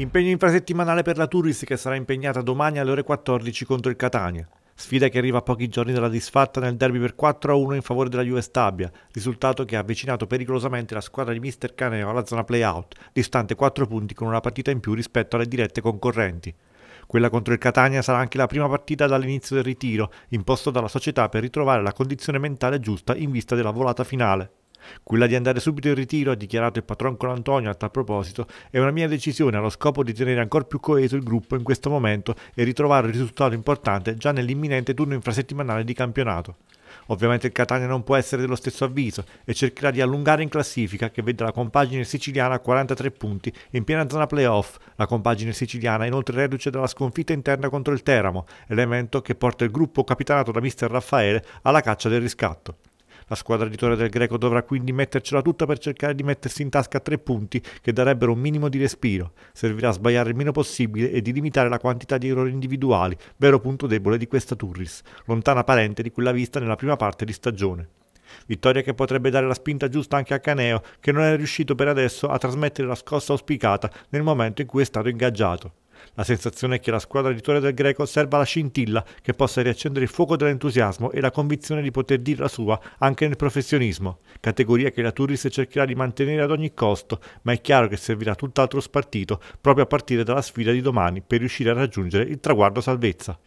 Impegno infrasettimanale per la Turris che sarà impegnata domani alle ore 14 contro il Catania. Sfida che arriva a pochi giorni dalla disfatta nel derby per 4-1 in favore della Juve Stabia, risultato che ha avvicinato pericolosamente la squadra di Mister Caneo alla zona play-out, distante 4 punti con una partita in più rispetto alle dirette concorrenti. Quella contro il Catania sarà anche la prima partita dall'inizio del ritiro, imposto dalla società per ritrovare la condizione mentale giusta in vista della volata finale. Quella di andare subito in ritiro, ha dichiarato il patroncolo Antonio a tal proposito, è una mia decisione allo scopo di tenere ancora più coeso il gruppo in questo momento e ritrovare un risultato importante già nell'imminente turno infrasettimanale di campionato. Ovviamente il Catania non può essere dello stesso avviso e cercherà di allungare in classifica che vede la compagine siciliana a 43 punti in piena zona playoff. La compagine siciliana è inoltre reduce dalla sconfitta interna contro il Teramo, elemento che porta il gruppo capitanato da mister Raffaele alla caccia del riscatto. La squadra editore del Greco dovrà quindi mettercela tutta per cercare di mettersi in tasca tre punti che darebbero un minimo di respiro. Servirà a sbagliare il meno possibile e di limitare la quantità di errori individuali, vero punto debole di questa Turris, lontana parente di quella vista nella prima parte di stagione. Vittoria che potrebbe dare la spinta giusta anche a Caneo, che non è riuscito per adesso a trasmettere la scossa auspicata nel momento in cui è stato ingaggiato. La sensazione è che la squadra vittoria del Greco serva la scintilla che possa riaccendere il fuoco dell'entusiasmo e la convinzione di poter dire la sua anche nel professionismo, categoria che la Turris cercherà di mantenere ad ogni costo, ma è chiaro che servirà tutt'altro spartito proprio a partire dalla sfida di domani per riuscire a raggiungere il traguardo salvezza.